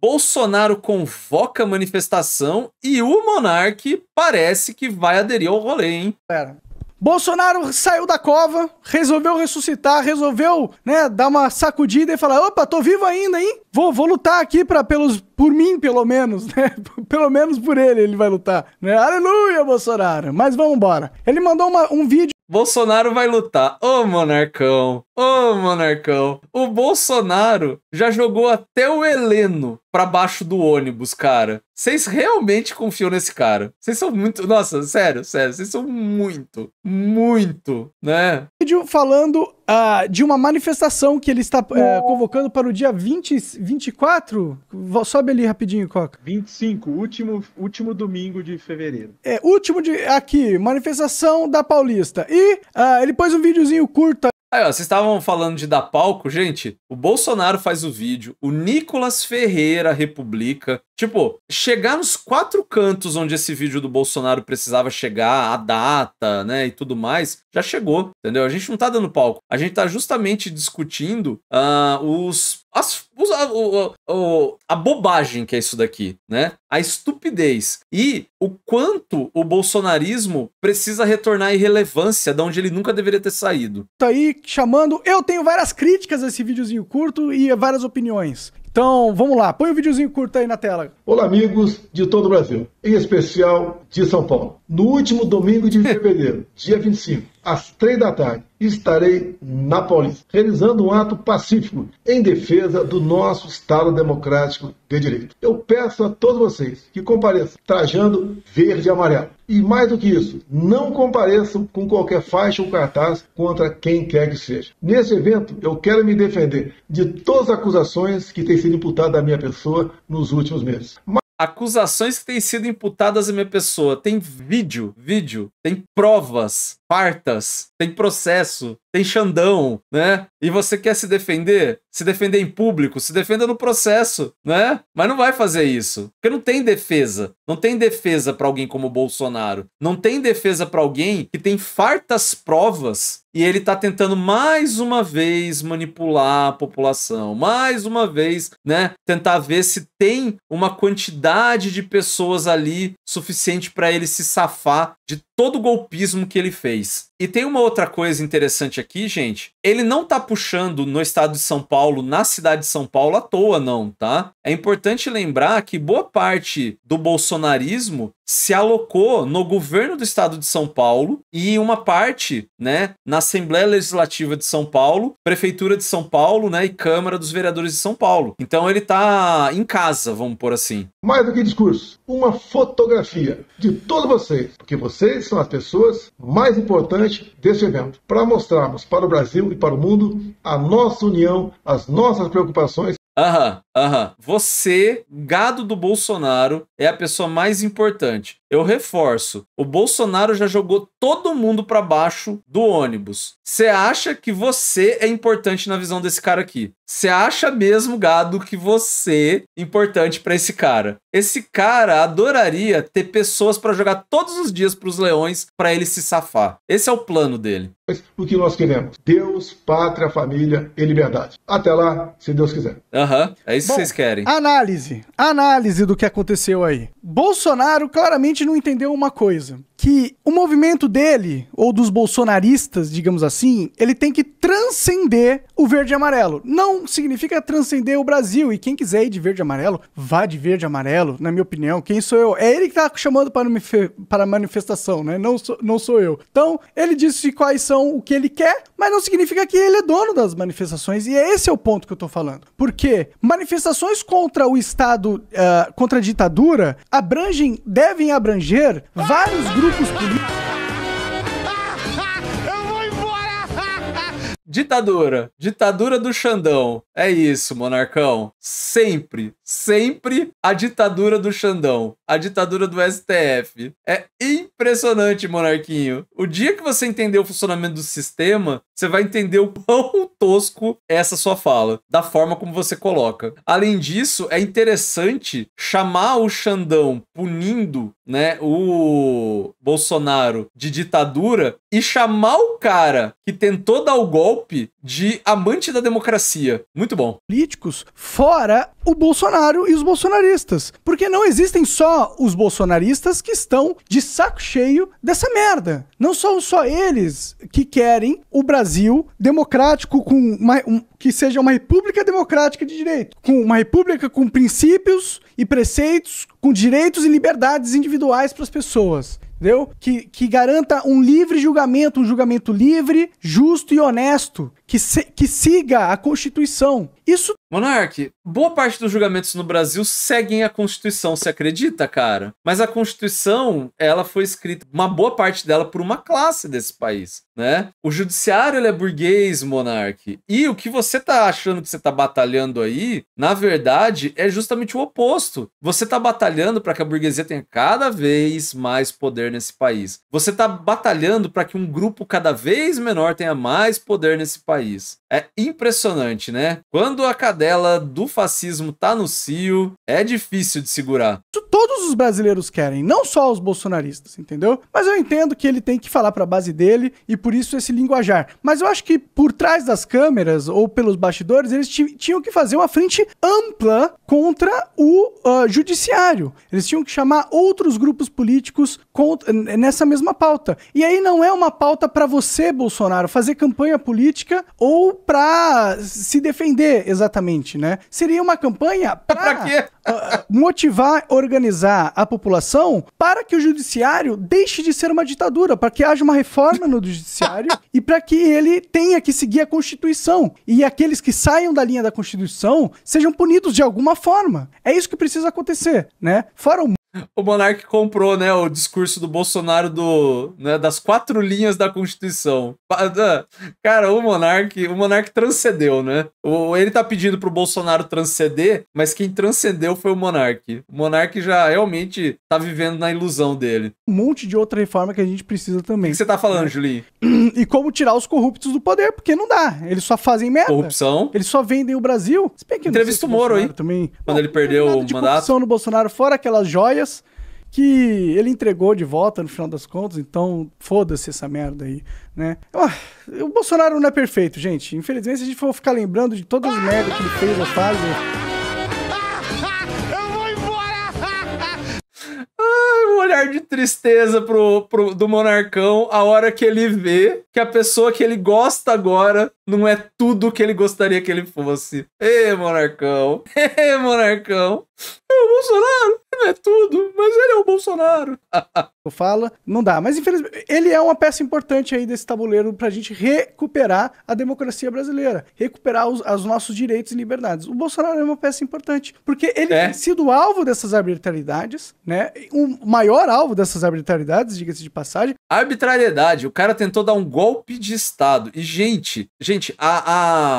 Bolsonaro convoca manifestação e o monarque parece que vai aderir ao rolê, hein? Pera. Bolsonaro saiu da cova, resolveu ressuscitar, resolveu, né, dar uma sacudida e falar: opa, tô vivo ainda, hein? Vou, vou lutar aqui pra, pelos, por mim, pelo menos, né? Pelo menos por ele ele vai lutar, né? Aleluia, Bolsonaro! Mas vamos embora. Ele mandou uma, um vídeo. Bolsonaro vai lutar. Ô, monarcão, Ô, oh, Monarcão, o Bolsonaro já jogou até o Heleno pra baixo do ônibus, cara. Vocês realmente confiam nesse cara. Vocês são muito. Nossa, sério, sério, vocês são muito, muito, né? Falando uh, de uma manifestação que ele está uh, convocando para o dia 20, 24. Sobe ali rapidinho, Coca. 25, último, último domingo de fevereiro. É, último de. Aqui, manifestação da Paulista. E uh, ele pôs um videozinho curto Aí, ó, vocês estavam falando de dar palco, gente. O Bolsonaro faz o vídeo, o Nicolas Ferreira republica, Tipo, chegar nos quatro cantos onde esse vídeo do Bolsonaro precisava chegar, a data, né, e tudo mais, já chegou, entendeu? A gente não tá dando palco. A gente tá justamente discutindo uh, os as, os, a, o, o, a, bobagem que é isso daqui, né? A estupidez e o quanto o bolsonarismo precisa retornar à irrelevância de onde ele nunca deveria ter saído. Tá aí chamando. Eu tenho várias críticas a esse videozinho curto e várias opiniões. Então, vamos lá, põe o um videozinho curto aí na tela. Olá, amigos de todo o Brasil, em especial de São Paulo. No último domingo de fevereiro, dia 25, às três da tarde, estarei na Paulista, realizando um ato pacífico em defesa do nosso Estado Democrático de Direito. Eu peço a todos vocês que compareçam trajando verde e amarelo. E mais do que isso, não compareçam com qualquer faixa ou cartaz contra quem quer que seja. Neste evento, eu quero me defender de todas as acusações que têm sido imputadas à minha pessoa nos últimos meses acusações que têm sido imputadas à minha pessoa. Tem vídeo, vídeo tem provas fartas, tem processo, tem xandão, né? E você quer se defender? Se defender em público, se defenda no processo, né? Mas não vai fazer isso, porque não tem defesa. Não tem defesa para alguém como Bolsonaro. Não tem defesa para alguém que tem fartas provas e ele tá tentando mais uma vez manipular a população, mais uma vez, né, tentar ver se tem uma quantidade de pessoas ali suficiente para ele se safar de todo o golpismo que ele fez. E tem uma outra coisa interessante aqui, gente. Ele não tá puxando no estado de São Paulo, na cidade de São Paulo, à toa, não, tá? É importante lembrar que boa parte do bolsonarismo se alocou no governo do estado de São Paulo e uma parte, né, na Assembleia Legislativa de São Paulo, Prefeitura de São Paulo, né, e Câmara dos Vereadores de São Paulo. Então ele tá em casa, vamos por assim. Mais do que discurso, uma fotografia de todos vocês, porque vocês são as pessoas mais importantes importante deste evento, para mostrarmos para o Brasil e para o mundo a nossa união, as nossas preocupações. Aham. Aham. Você, gado do Bolsonaro, é a pessoa mais importante. Eu reforço, o Bolsonaro já jogou todo mundo para baixo do ônibus. Você acha que você é importante na visão desse cara aqui? Você acha mesmo, gado, que você é importante para esse cara? Esse cara adoraria ter pessoas para jogar todos os dias para os leões para ele se safar. Esse é o plano dele. O que nós queremos? Deus, pátria, família e liberdade. Até lá, se Deus quiser. Aham, é isso que vocês querem? Análise. Análise do que aconteceu aí. Bolsonaro claramente não entendeu uma coisa que o movimento dele, ou dos bolsonaristas, digamos assim, ele tem que transcender o verde e amarelo. Não significa transcender o Brasil. E quem quiser ir de verde e amarelo, vá de verde e amarelo, na minha opinião. Quem sou eu? É ele que tá chamando para, para manifestação, né? Não sou, não sou eu. Então, ele disse quais são o que ele quer, mas não significa que ele é dono das manifestações. E esse é o ponto que eu tô falando. Porque manifestações contra o Estado, uh, contra a ditadura, abrangem, devem abranger vários grupos grupos políticos. Ditadura. Ditadura do Xandão. É isso, monarcão. Sempre sempre a ditadura do Xandão, a ditadura do STF. É impressionante, Monarquinho. O dia que você entender o funcionamento do sistema, você vai entender o quão tosco é essa sua fala, da forma como você coloca. Além disso, é interessante chamar o Xandão punindo, né, o Bolsonaro de ditadura e chamar o cara que tentou dar o golpe de amante da democracia. Muito bom. Políticos fora o Bolsonaro Bolsonaro e os bolsonaristas. Porque não existem só os bolsonaristas que estão de saco cheio dessa merda. Não são só eles que querem o Brasil democrático com uma, um, que seja uma república democrática de direito, com uma república com princípios e preceitos, com direitos e liberdades individuais para as pessoas entendeu? Que, que garanta um livre julgamento, um julgamento livre, justo e honesto, que, se, que siga a Constituição. Isso. Monarque, boa parte dos julgamentos no Brasil seguem a Constituição, se acredita, cara? Mas a Constituição, ela foi escrita, uma boa parte dela, por uma classe desse país, né? O judiciário, é burguês, Monarque. E o que você tá achando que você tá batalhando aí, na verdade, é justamente o oposto. Você tá batalhando para que a burguesia tenha cada vez mais poder nesse país. Você tá batalhando para que um grupo cada vez menor tenha mais poder nesse país país. É impressionante, né? Quando a cadela do fascismo tá no cio, é difícil de segurar. todos os brasileiros querem, não só os bolsonaristas, entendeu? Mas eu entendo que ele tem que falar para a base dele e por isso esse linguajar. Mas eu acho que por trás das câmeras ou pelos bastidores, eles tinham que fazer uma frente ampla contra o uh, judiciário. Eles tinham que chamar outros grupos políticos nessa mesma pauta. E aí não é uma pauta para você, Bolsonaro, fazer campanha política ou para se defender exatamente, né? Seria uma campanha para ah, motivar, organizar a população para que o judiciário deixe de ser uma ditadura, para que haja uma reforma no judiciário e para que ele tenha que seguir a Constituição. E aqueles que saiam da linha da Constituição sejam punidos de alguma forma. É isso que precisa acontecer, né? Fora o o Monark comprou, né, o discurso do Bolsonaro do, né, das quatro linhas da Constituição. Ah, cara, o Monark, o Monark transcendeu, né? O, ele tá pedindo pro Bolsonaro transcender, mas quem transcendeu foi o Monark. O Monark já realmente tá vivendo na ilusão dele. Um monte de outra reforma que a gente precisa também. O que você tá falando, Julinho? E como tirar os corruptos do poder, porque não dá. Eles só fazem merda. Corrupção. Eles só vendem o Brasil. Entrevista o Moro, hein? Também. Quando não, ele perdeu o mandato. Corrupção no Bolsonaro, fora aquelas joias joias que ele entregou de volta no final das contas, então foda-se essa merda aí, né? Ah, o Bolsonaro não é perfeito, gente. Infelizmente, se a gente for ficar lembrando de todas as merdas que ele fez ou faz. Eu vou embora! um olhar de tristeza pro, pro, do monarcão a hora que ele vê que a pessoa que ele gosta agora não é tudo que ele gostaria que ele fosse. Ê, monarcão! Ê, monarcão! É o Bolsonaro! é tudo, mas ele é o Bolsonaro. fala, não dá. Mas infelizmente, ele é uma peça importante aí desse tabuleiro para a gente recuperar a democracia brasileira, recuperar os, os, nossos direitos e liberdades. O Bolsonaro é uma peça importante, porque ele é. tem sido alvo dessas arbitrariedades, né? O maior alvo dessas arbitrariedades, diga-se de passagem. Arbitrariedade, o cara tentou dar um golpe de Estado. E, gente, gente, a,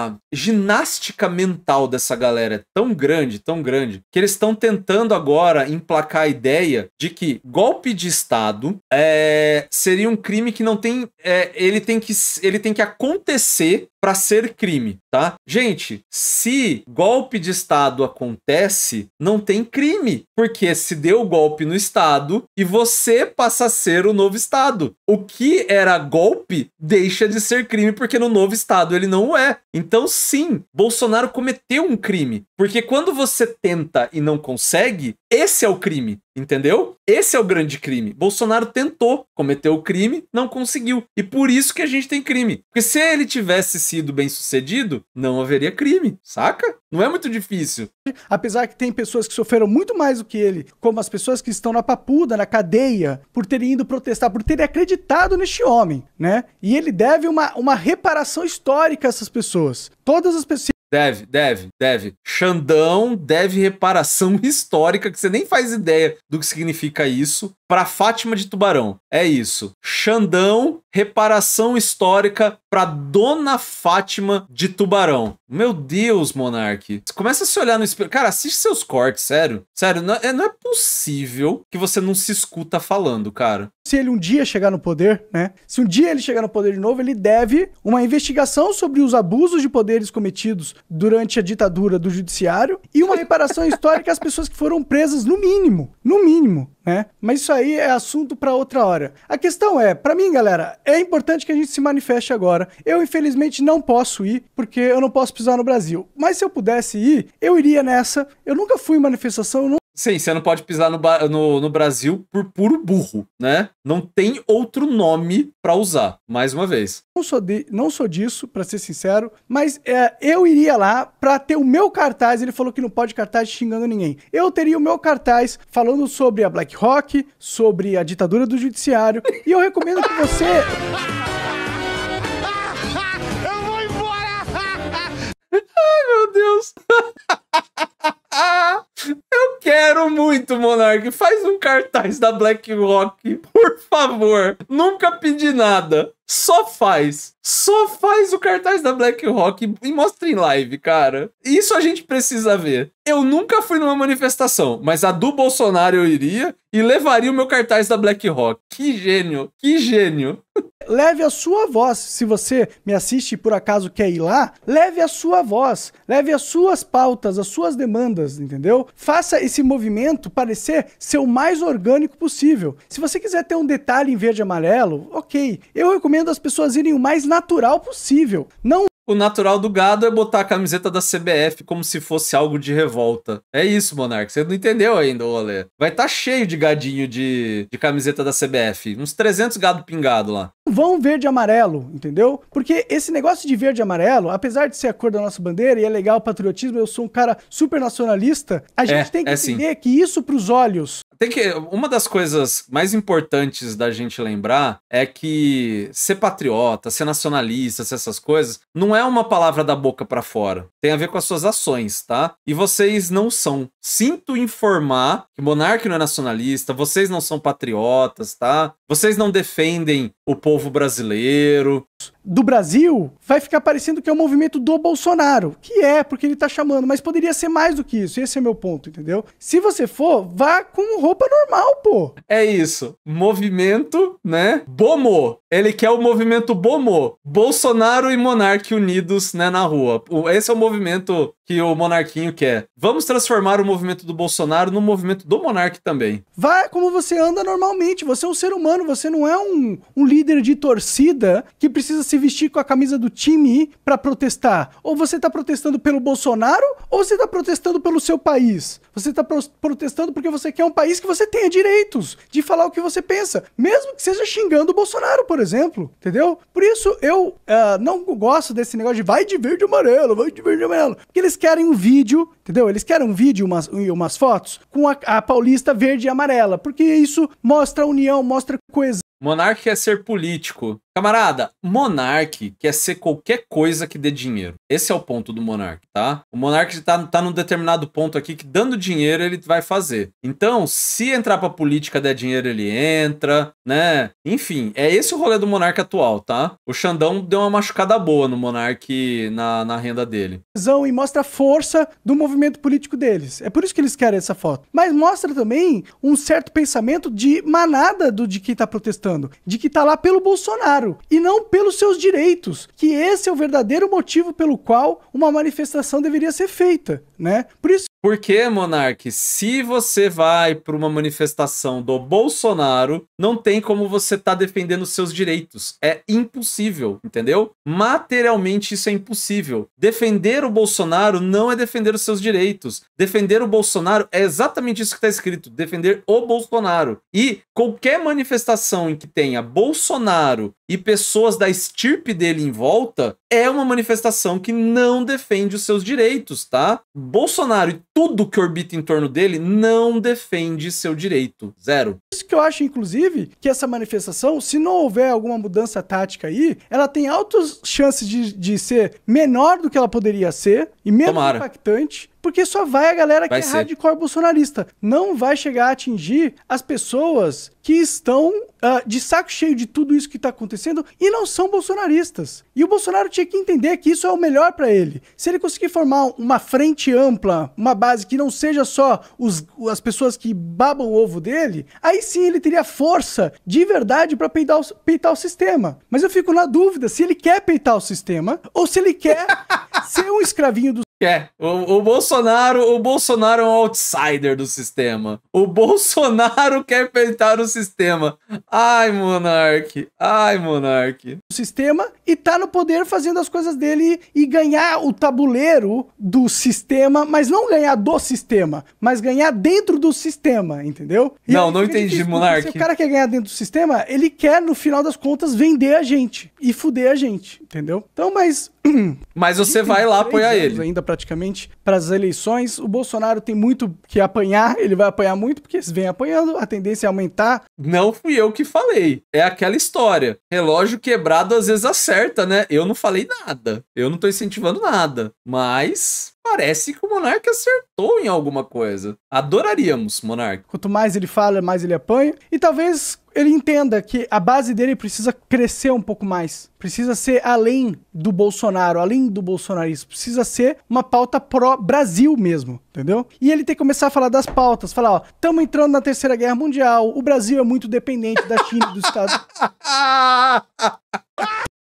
a ginástica mental dessa galera é tão grande, tão grande, que eles estão tentando agora emplacar a ideia de que golpe de Estado Estado é, seria um crime que não tem. É, ele, tem que, ele tem que acontecer para ser crime tá? Gente, se golpe de Estado acontece, não tem crime, porque se deu golpe no Estado e você passa a ser o novo Estado. O que era golpe deixa de ser crime, porque no novo Estado ele não é. Então, sim, Bolsonaro cometeu um crime, porque quando você tenta e não consegue, esse é o crime, entendeu? Esse é o grande crime. Bolsonaro tentou, cometeu o crime, não conseguiu. E por isso que a gente tem crime. Porque se ele tivesse sido bem sucedido, não haveria crime, saca? Não é muito difícil. Apesar que tem pessoas que sofreram muito mais do que ele, como as pessoas que estão na papuda, na cadeia, por terem ido protestar, por terem acreditado neste homem, né? E ele deve uma, uma reparação histórica a essas pessoas. Todas as pessoas Deve, deve, deve. Xandão deve reparação histórica, que você nem faz ideia do que significa isso, para Fátima de Tubarão. É isso. Xandão, reparação histórica para Dona Fátima de Tubarão. Meu Deus, Monark. Você começa a se olhar no espelho. Cara, assiste seus cortes, sério. Sério, não é, é possível que você não se escuta falando, cara se ele um dia chegar no poder, né? Se um dia ele chegar no poder de novo, ele deve uma investigação sobre os abusos de poderes cometidos durante a ditadura do judiciário e uma reparação histórica às pessoas que foram presas, no mínimo. No mínimo. Né? Mas isso aí é assunto para outra hora. A questão é, para mim, galera, é importante que a gente se manifeste agora. Eu infelizmente não posso ir porque eu não posso pisar no Brasil. Mas se eu pudesse ir, eu iria nessa. Eu nunca fui em manifestação, Sim, você não pode pisar no, no, no, Brasil por puro burro, né? Não tem outro nome para usar, mais uma vez. Não sou, de, não sou disso, para ser sincero, mas é, eu iria lá para ter o meu cartaz. Ele falou que não pode cartaz xingando ninguém. Eu teria o meu cartaz falando sobre a Black Rock, sobre a ditadura do judiciário, e eu recomendo que você. eu vou embora! Ai, meu Deus! ah, eu quero muito, Monark. Faz um cartaz da BlackRock, por favor. Nunca pedi nada. Só faz. Só faz o cartaz da BlackRock e mostra em live, cara. Isso a gente precisa ver. Eu nunca fui numa manifestação, mas a do Bolsonaro eu iria e levaria o meu cartaz da BlackRock. Que gênio, que gênio. leve a sua voz. Se você me assiste e por acaso quer ir lá, leve a sua voz, leve as suas pautas, as suas demandas, entendeu? Faça esse movimento parecer ser o mais orgânico possível. Se você quiser ter um detalhe em verde e amarelo, ok. Eu recomendo as pessoas irem o mais natural possível. Não o natural do gado é botar a camiseta da CBF como se fosse algo de revolta. É isso, Monark. Você não entendeu ainda, Olê. Vai estar tá cheio de gadinho de, de camiseta da CBF. Uns 300 gado pingado lá vão verde e amarelo, entendeu? Porque esse negócio de verde e amarelo, apesar de ser a cor da nossa bandeira e é legal o patriotismo, eu sou um cara super nacionalista, a é, gente é, tem que é entender sim. que isso para os olhos tem que uma das coisas mais importantes da gente lembrar é que ser patriota, ser nacionalista, ser essas coisas, não é uma palavra da boca para fora. Tem a ver com as suas ações, tá? E vocês não são. Sinto informar que monarca não é nacionalista, vocês não são patriotas, tá? Vocês não defendem o povo povo brasileiro, do Brasil, vai ficar parecendo que é um movimento do Bolsonaro, que é, porque ele tá chamando, mas poderia ser mais do que isso, esse é meu ponto, entendeu? Se você for, vá com roupa normal, pô. É isso, movimento, né? Bomo, ele quer o movimento Bomo, Bolsonaro e Monarque unidos, né, na rua. Esse é o movimento que o Monarquinho quer. Vamos transformar o movimento do Bolsonaro no movimento do Monarque também. Vá como você anda normalmente, você é um ser humano, você não é um, um líder de torcida que precisa precisa se vestir com a camisa do time para protestar. Ou você está protestando pelo Bolsonaro, ou você está protestando pelo seu país. Você está pro protestando porque você quer um país que você tenha direitos de falar o que você pensa, mesmo que seja xingando o Bolsonaro, por exemplo. Entendeu? Por isso eu uh, não gosto desse negócio de vai de verde e amarelo, vai de verde e amarelo. Porque eles querem um vídeo entendeu? Eles querem um vídeo umas, e umas fotos com a, a paulista verde e amarela, porque isso mostra união, mostra coesão. Monarque quer ser político. Camarada, Monarque quer ser qualquer coisa que dê dinheiro. Esse é o ponto do Monarque, tá? O Monarque tá, tá num determinado ponto aqui que dando dinheiro ele vai fazer. Então, se entrar pra política der dinheiro, ele entra né? Enfim, é esse o rolê do monarca atual, tá? O Xandão deu uma machucada boa no monarca na, na renda dele. E mostra a força do movimento político deles. É por isso que eles querem essa foto. Mas mostra também um certo pensamento de manada do de quem tá protestando, de que tá lá pelo Bolsonaro e não pelos seus direitos, que esse é o verdadeiro motivo pelo qual uma manifestação deveria ser feita, né? Por isso porque, Monark, se você vai para uma manifestação do Bolsonaro, não tem como você tá defendendo seus direitos. É impossível, entendeu? Materialmente isso é impossível. Defender o Bolsonaro não é defender os seus direitos. Defender o Bolsonaro é exatamente isso que está escrito: defender o Bolsonaro. E qualquer manifestação em que tenha Bolsonaro e pessoas da estirpe dele em volta é uma manifestação que não defende os seus direitos, tá? Bolsonaro e tudo que orbita em torno dele não defende seu direito. Zero. Isso que eu acho, inclusive, que essa manifestação, se não houver alguma mudança tática aí, ela tem altas chances de, de ser menor do que ela poderia ser e menos Tomara. impactante porque só vai a galera vai que é ser. é hardcore bolsonarista. Não vai chegar a atingir as pessoas que estão uh, de saco cheio de tudo isso que está acontecendo e não são bolsonaristas. E o Bolsonaro tinha que entender que isso é o melhor para ele. Se ele conseguir formar uma frente ampla, uma base que não seja só os, as pessoas que babam o ovo dele, aí sim ele teria força de verdade para peitar, peitar o sistema. Mas eu fico na dúvida se ele quer peitar o sistema ou se ele quer ser um escravinho do é, o, o, Bolsonaro, o Bolsonaro é um outsider do sistema. O Bolsonaro quer peitar o sistema. Ai, Monark. Ai, Monark. O sistema e tá no poder fazendo as coisas dele e ganhar o tabuleiro do sistema, mas não ganhar do sistema, mas ganhar dentro do sistema, entendeu? E não, não entendi, monarque Monark. Se o cara quer ganhar dentro do sistema, ele quer, no final das contas, vender a gente e fuder a gente, entendeu? Então, mas. mas você vai lá apoiar ele. Ainda praticamente para as eleições. O Bolsonaro tem muito que apanhar, ele vai apanhar muito porque se vem apanhando, a tendência é aumentar. Não fui eu que falei, é aquela história. Relógio quebrado às vezes acerta, né? Eu não falei nada, eu não tô incentivando nada, mas parece que o Monark acertou em alguma coisa. Adoraríamos, Monark. Quanto mais ele fala, mais ele apanha. E talvez ele entenda que a base dele precisa crescer um pouco mais. Precisa ser além do Bolsonaro, além do bolsonarismo. Precisa ser uma pauta pró-Brasil mesmo, entendeu? E ele tem que começar a falar das pautas. Falar, ó, estamos entrando na Terceira Guerra Mundial. O Brasil é muito dependente da China e dos Estados Unidos.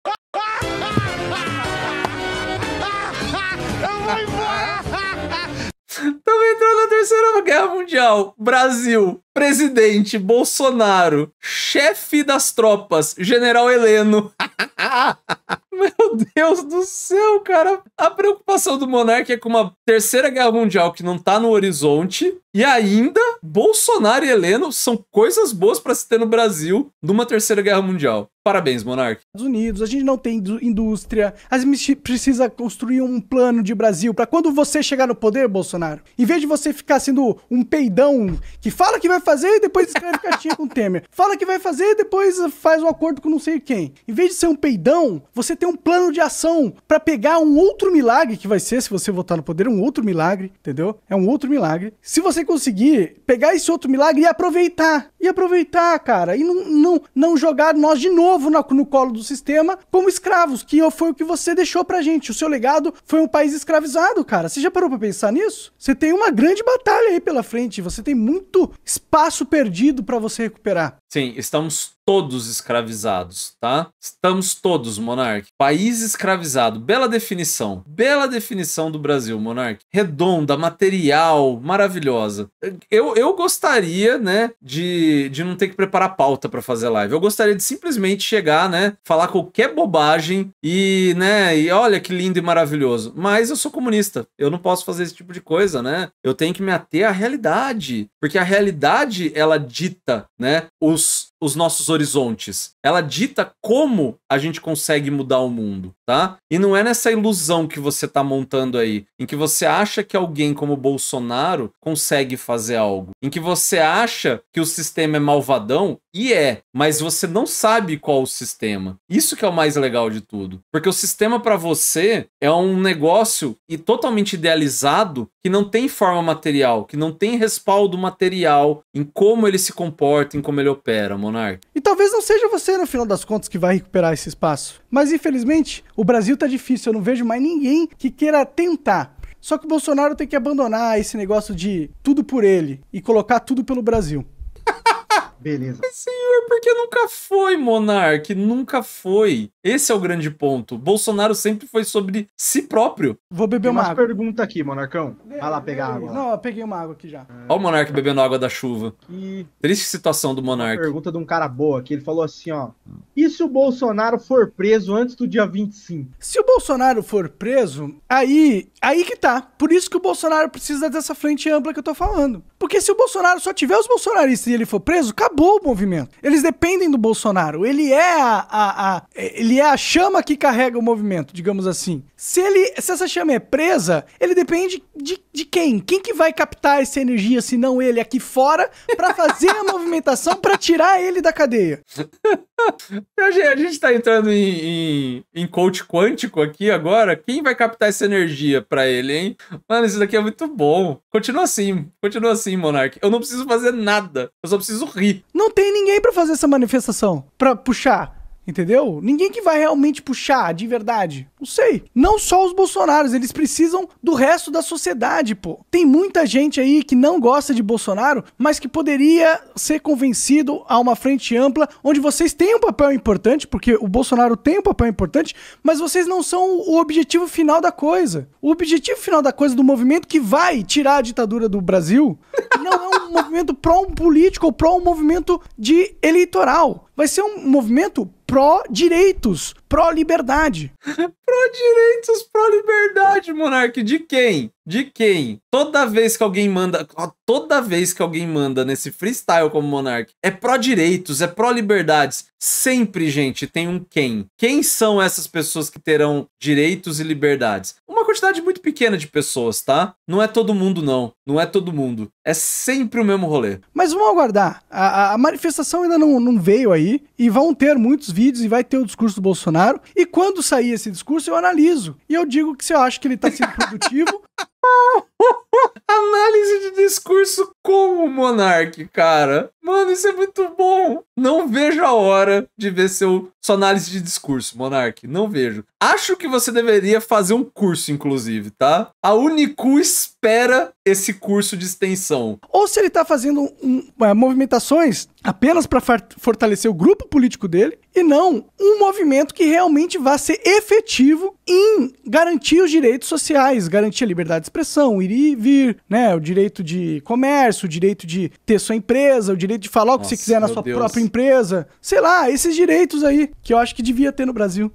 Estamos entrando na Terceira Guerra Mundial. Brasil presidente Bolsonaro, chefe das tropas, general Heleno. Meu Deus do céu, cara. A preocupação do monarca é com uma terceira guerra mundial que não tá no horizonte. E ainda, Bolsonaro e Heleno são coisas boas para se ter no Brasil numa terceira guerra mundial. Parabéns, Monark. Estados Unidos, a gente não tem indústria. A gente precisa construir um plano de Brasil para quando você chegar no poder, Bolsonaro, em vez de você ficar sendo um peidão que fala que vai fazer e depois escreve cartinha com o Temer. Fala que vai fazer e depois faz um acordo com não sei quem. Em vez de ser um peidão, você tem um plano de ação para pegar um outro milagre que vai ser, se você votar no poder, um outro milagre, entendeu? É um outro milagre. Se você conseguir pegar esse outro milagre e aproveitar. E aproveitar, cara. E não, não, não jogar nós de novo no, no colo do sistema como escravos, que foi o que você deixou pra gente. O seu legado foi um país escravizado, cara. Você já parou pra pensar nisso? Você tem uma grande batalha aí pela frente. Você tem muito espaço passo perdido para você recuperar. Sim, estamos todos escravizados, tá? Estamos todos, Monarque. País escravizado. Bela definição. Bela definição do Brasil, Monarque. Redonda, material, maravilhosa. Eu, eu gostaria, né, de, de não ter que preparar pauta para fazer live. Eu gostaria de simplesmente chegar, né, falar qualquer bobagem e, né, e olha que lindo e maravilhoso. Mas eu sou comunista. Eu não posso fazer esse tipo de coisa, né? Eu tenho que me ater à realidade, porque a realidade ela dita, né, os os nossos horizontes. Ela dita como a gente consegue mudar o mundo, tá? E não é nessa ilusão que você está montando aí, em que você acha que alguém como Bolsonaro consegue fazer algo, em que você acha que o sistema é malvadão e é, mas você não sabe qual o sistema. Isso que é o mais legal de tudo, porque o sistema para você é um negócio e totalmente idealizado que não tem forma material, que não tem respaldo material em como ele se comporta, em como ele opera, monarca. Então, talvez não seja você, no final das contas, que vai recuperar esse espaço. Mas infelizmente, o Brasil tá difícil. Eu não vejo mais ninguém que queira tentar. Só que o Bolsonaro tem que abandonar esse negócio de tudo por ele e colocar tudo pelo Brasil. Beleza. Mas, senhor, porque nunca foi, Monark, nunca foi. Esse é o grande ponto. Bolsonaro sempre foi sobre si próprio. Vou beber uma água. pergunta aqui, Monarcão. Vai lá pegar água. Não, eu peguei uma água aqui já. Olha o Monark bebendo água da chuva. Que... Triste situação do Monark. Pergunta de um cara boa aqui. Ele falou assim, ó. E se o Bolsonaro for preso antes do dia 25? Se o Bolsonaro for preso, aí, aí que tá. Por isso que o Bolsonaro precisa dessa frente ampla que eu tô falando. Porque se o Bolsonaro só tiver os bolsonaristas e ele for preso, acabou acabou o movimento. Eles dependem do Bolsonaro. Ele é a, a, a, ele é a chama que carrega o movimento, digamos assim. Se, ele, se essa chama é presa, ele depende de, de quem? Quem que vai captar essa energia, se não ele, aqui fora, para fazer a movimentação para tirar ele da cadeia? a gente tá entrando em, em, em coach quântico aqui agora. Quem vai captar essa energia para ele, hein? Mano, isso daqui é muito bom. Continua assim, continua assim, Monark. Eu não preciso fazer nada. Eu só preciso rir. Não tem ninguém para fazer essa manifestação, para puxar. Entendeu? Ninguém que vai realmente puxar de verdade. Não sei. Não só os bolsonaros, eles precisam do resto da sociedade, pô. Tem muita gente aí que não gosta de Bolsonaro, mas que poderia ser convencido a uma frente ampla, onde vocês têm um papel importante, porque o Bolsonaro tem um papel importante, mas vocês não são o objetivo final da coisa. O objetivo final da coisa do movimento que vai tirar a ditadura do Brasil não é um movimento pró político ou pró um movimento de eleitoral. Vai ser um movimento pró-direitos, pró-liberdade. pró-direitos, pró-liberdade, monarque De quem? De quem? Toda vez que alguém manda. Toda vez que alguém manda nesse freestyle como monarque é pró-direitos, é pró-liberdades. Sempre, gente, tem um quem. Quem são essas pessoas que terão direitos e liberdades? quantidade muito pequena de pessoas, tá? Não é todo mundo, não. Não é todo mundo. É sempre o mesmo rolê. Mas vamos aguardar. A, a manifestação ainda não, não veio aí. E vão ter muitos vídeos e vai ter o discurso do Bolsonaro. E quando sair esse discurso, eu analiso. E eu digo que se eu acho que ele tá sendo produtivo. Ah, Análise de discurso com o Monark, cara. Mano, isso é muito bom. Não vejo a hora de ver seu, sua análise de discurso, Monark. Não vejo. Acho que você deveria fazer um curso, inclusive, tá? A Unicu espera esse curso de extensão. Ou se ele tá fazendo um, é, movimentações apenas para fortalecer o grupo político dele e não um movimento que realmente vá ser efetivo em garantir os direitos sociais, garantir a liberdade de expressão, ir e vir, né? O direito de comércio, o direito de ter sua empresa, o direito de falar o que Nossa, você quiser na sua Deus. própria empresa. Sei lá, esses direitos aí que eu acho que devia ter no Brasil.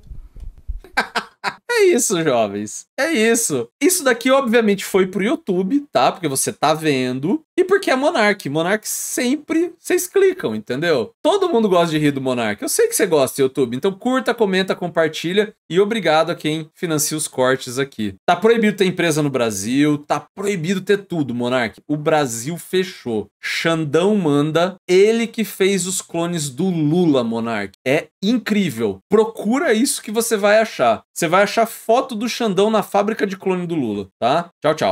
É isso, jovens. É isso. Isso daqui, obviamente, foi pro YouTube, tá? Porque você tá vendo. E porque é Monark. Monark sempre vocês clicam, entendeu? Todo mundo gosta de rir do Monark. Eu sei que você gosta, do YouTube. Então curta, comenta, compartilha. E obrigado a quem financia os cortes aqui. Tá proibido ter empresa no Brasil. Tá proibido ter tudo, Monark. O Brasil fechou. Xandão manda. Ele que fez os clones do Lula, Monark. É incrível. Procura isso que você vai achar. Você vai achar foto do Xandão na fábrica de clone do Lula, tá? Tchau, tchau.